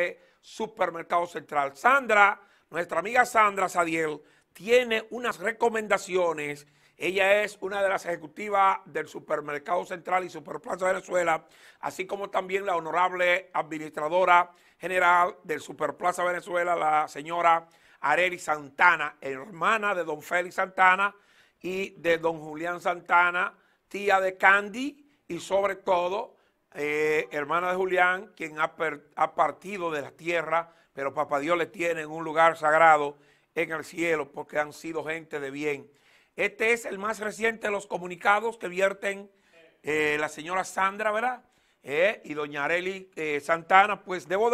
Este supermercado Central. Sandra, nuestra amiga Sandra Sadiel, tiene unas recomendaciones. Ella es una de las ejecutivas del Supermercado Central y Superplaza Venezuela, así como también la honorable administradora general del Superplaza Venezuela, la señora Areli Santana, hermana de don Félix Santana y de don Julián Santana, tía de Candy y sobre todo eh, hermana de Julián, quien ha, partido de la tierra, pero papá Dios le tiene en un lugar sagrado en el cielo porque han sido gente de bien. Este es el más reciente de los comunicados que vierten eh, la señora Sandra, ¿verdad? Eh, y doña Areli Santana, pues debo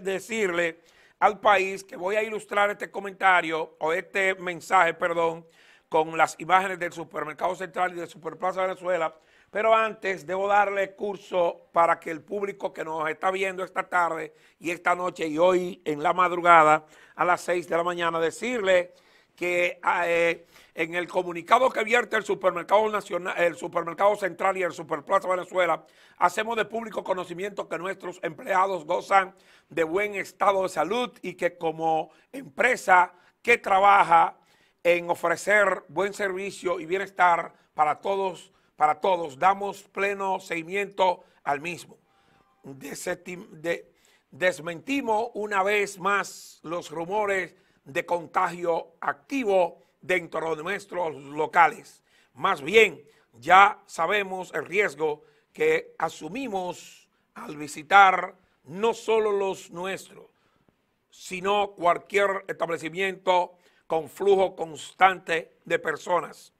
decirle al país que voy a ilustrar este comentario o este mensaje, perdón, con las imágenes del supermercado central y del Superplaza Venezuela, pero antes debo darle curso para que el público que nos está viendo esta tarde y esta noche y hoy en la madrugada a las 6 de la mañana decirle que ah, eh, en el comunicado que vierte el supermercado nacional, el supermercado central y el Superplaza Venezuela, hacemos de público conocimiento que nuestros empleados gozan de buen estado de salud y que como empresa que trabaja en ofrecer buen servicio y bienestar para todos para todos, damos pleno seguimiento al mismo. desmentimos una vez más los rumores de contagio activo dentro de nuestros locales. Más bien, ya sabemos el riesgo que asumimos al visitar no solo los nuestros, sino cualquier establecimiento con flujo constante de personas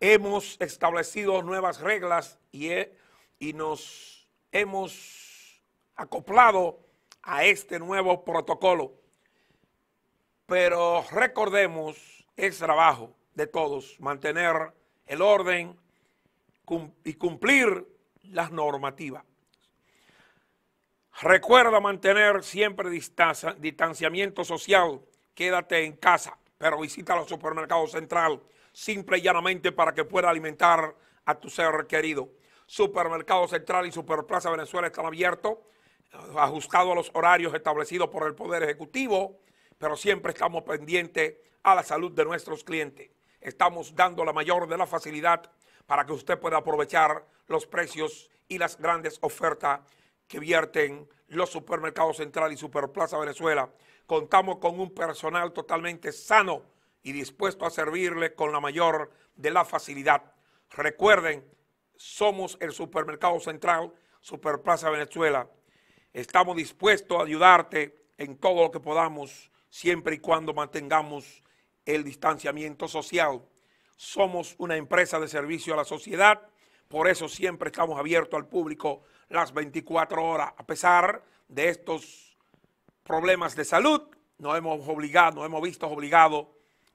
hemos establecido nuevas reglas y, y nos hemos acoplado a este nuevo protocolo. Pero recordemos, el trabajo de todos mantener el orden y cumplir las normativas. Recuerda mantener siempre distanciamiento social. Quédate en casa pero visita los supermercados central simple y llanamente para que pueda alimentar a tu ser querido. Supermercado Central y Superplaza Venezuela están abiertos, ajustados a los horarios establecidos por el Poder Ejecutivo, pero siempre estamos pendientes a la salud de nuestros clientes. Estamos dando la mayor de la facilidad para que usted pueda aprovechar los precios y las grandes ofertas que vierten los supermercados Central y Superplaza Venezuela. Contamos con un personal totalmente sano y dispuesto a servirle con la mayor de la facilidad. Recuerden, somos el Supermercado Central Superplaza Venezuela. Estamos dispuestos a ayudarte en todo lo que podamos, siempre y cuando mantengamos el distanciamiento social. Somos una empresa de servicio a la sociedad por eso siempre estamos abiertos al público las 24 horas. A pesar de estos problemas de salud, nos hemos obligado, hemos visto obligados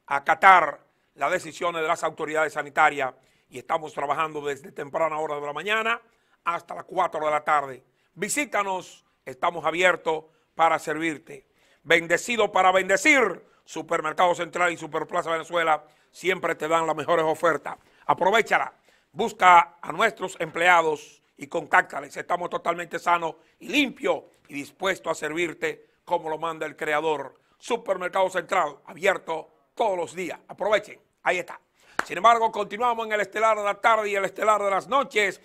a acatar las decisiones de las autoridades sanitarias y estamos trabajando desde temprana hora de la mañana hasta las 4 de la tarde. Visítanos, estamos abiertos para servirte. Bendecido para bendecir, Supermercado Central y Superplaza Venezuela siempre te dan las mejores ofertas. Aprovechala. Busca a nuestros empleados y contáctales. Estamos totalmente sanos y limpios y dispuestos a servirte como lo manda el Creador. Supermercado Central, abierto todos los días. Aprovechen, ahí está. Sin embargo, continuamos en el estelar de la tarde y el estelar de las noches.